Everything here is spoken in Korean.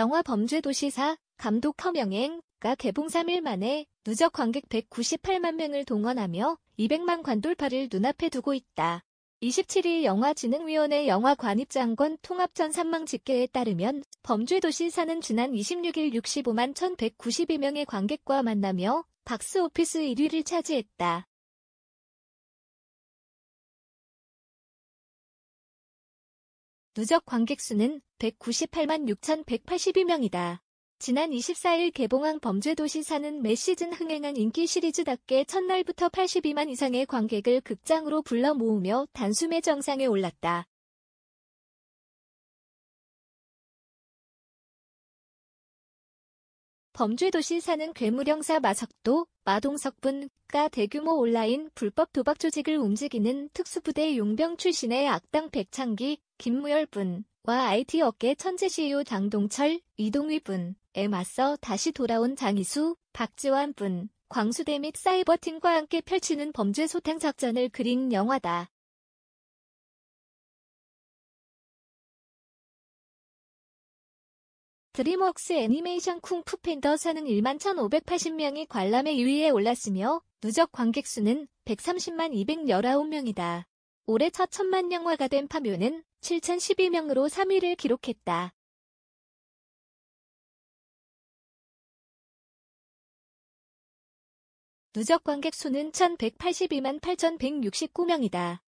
영화 범죄도시사 감독 허명행가 개봉 3일 만에 누적 관객 198만 명을 동원하며 200만 관돌파를 눈앞에 두고 있다. 27일 영화진흥위원회 영화관입장관 통합전 산망 집계에 따르면 범죄도시사는 지난 26일 65만 1192명의 관객과 만나며 박스 오피스 1위를 차지했다. 누적 관객 수는 198만 6,182명이다. 지난 24일 개봉한 범죄도시사는 매 시즌 흥행한 인기 시리즈답게 첫날부터 82만 이상의 관객을 극장으로 불러 모으며 단숨에 정상에 올랐다. 범죄도시사는 괴물형사 마석도, 마동석분과 대규모 온라인 불법 도박 조직을 움직이는 특수부대 용병 출신의 악당 백창기, 김무열분, 와 IT 업계 천재 CEO 장동철, 이동휘분에 맞서 다시 돌아온 장희수, 박지환분, 광수대 및 사이버팀과 함께 펼치는 범죄 소탕 작전을 그린 영화다. 드림웍스 애니메이션 쿵푸 팬더 사는 11,580명이 관람에 유위에 올랐으며 누적 관객 수는 130만 219명이다. 올해 첫 천만 영화가 된 파묘는 7,012명으로 3위를 기록했다. 누적 관객 수는 1,182만 8,169명이다.